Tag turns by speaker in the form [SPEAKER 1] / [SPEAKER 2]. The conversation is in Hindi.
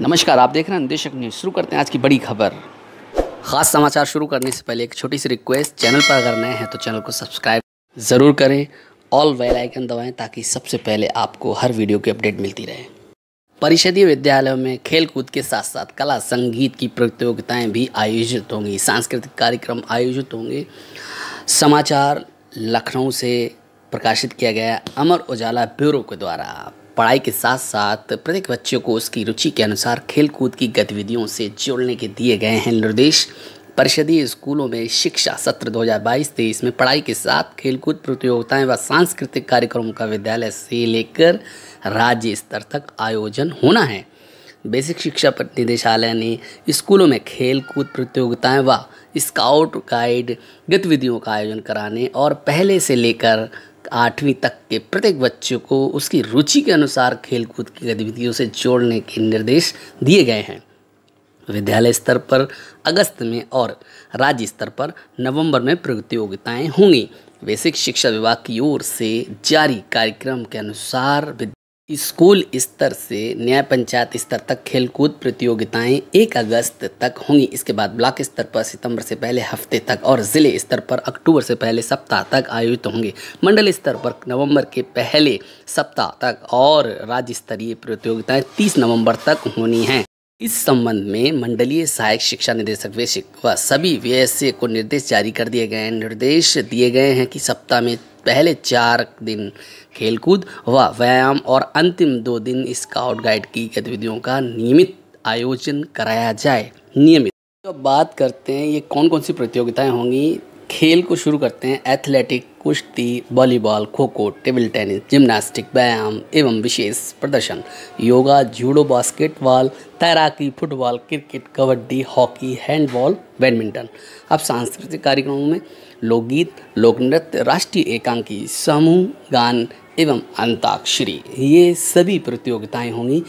[SPEAKER 1] नमस्कार आप देख रहे हैं निदेशक न्यूज शुरू करते हैं आज की बड़ी खबर खास समाचार शुरू करने से पहले एक छोटी सी रिक्वेस्ट चैनल पर अगर नए हैं तो चैनल को सब्सक्राइब ज़रूर करें ऑल वेल आइकन दबाएं ताकि सबसे पहले आपको हर वीडियो की अपडेट मिलती रहे परिषदीय विद्यालयों में खेलकूद के साथ साथ कला संगीत की प्रतियोगिताएं भी आयोजित होंगी सांस्कृतिक कार्यक्रम आयोजित होंगे समाचार लखनऊ से प्रकाशित किया गया अमर उजाला ब्यूरो के द्वारा पढ़ाई के साथ साथ प्रत्येक बच्चों को उसकी रुचि के अनुसार खेलकूद की गतिविधियों से जोड़ने के दिए गए हैं निर्देश परिषदीय स्कूलों में शिक्षा सत्र 2022-23 में पढ़ाई के साथ खेलकूद प्रतियोगिताएं व सांस्कृतिक कार्यक्रमों का विद्यालय से लेकर राज्य स्तर तक आयोजन होना है बेसिक शिक्षा निदेशालय ने स्कूलों में खेलकूद प्रतियोगिताएं व स्काउट गाइड गतिविधियों का आयोजन कराने और पहले से लेकर आठवीं तक के प्रत्येक बच्चों को उसकी रुचि के अनुसार खेलकूद की गतिविधियों से जोड़ने के निर्देश दिए गए हैं विद्यालय स्तर पर अगस्त में और राज्य स्तर पर नवंबर में प्रतियोगिताएं होंगी बेसिक शिक्षा विभाग की ओर से जारी कार्यक्रम के अनुसार स्कूल स्तर से न्याय पंचायत स्तर तक खेलकूद प्रतियोगिताएं 1 अगस्त तक होंगी इसके बाद ब्लॉक स्तर पर सितंबर से पहले हफ्ते तक और ज़िले स्तर पर अक्टूबर से पहले सप्ताह तक आयोजित होंगे मंडल स्तर पर नवंबर के पहले सप्ताह तक और राज्य स्तरीय प्रतियोगिताएं 30 नवंबर तक होनी हैं इस संबंध में मंडलीय सहायक शिक्षा निदेशक वेशिक व सभी वीएसए को निर्देश जारी कर दिए गए हैं निर्देश दिए गए हैं कि सप्ताह में पहले चार दिन खेलकूद व व्यायाम और अंतिम दो दिन स्काउट गाइड की गतिविधियों का नियमित आयोजन कराया जाए नियमित तो बात करते हैं ये कौन कौन सी प्रतियोगिताएं होंगी खेल को शुरू करते हैं एथलेटिक कुश्ती वॉलीबॉल खो खो टेबल टेनिस जिम्नास्टिक व्यायाम एवं विशेष प्रदर्शन योगा जूडो बास्केटबॉल तैराकी football cricket kabaddi hockey handball badminton अब सांस्कृतिक कार्यक्रमों में लोकगीत लोक नृत्य राष्ट्रीय एकांकी समूह गान एवं अंताक्षरी ये सभी प्रतियोगिताएं होंगी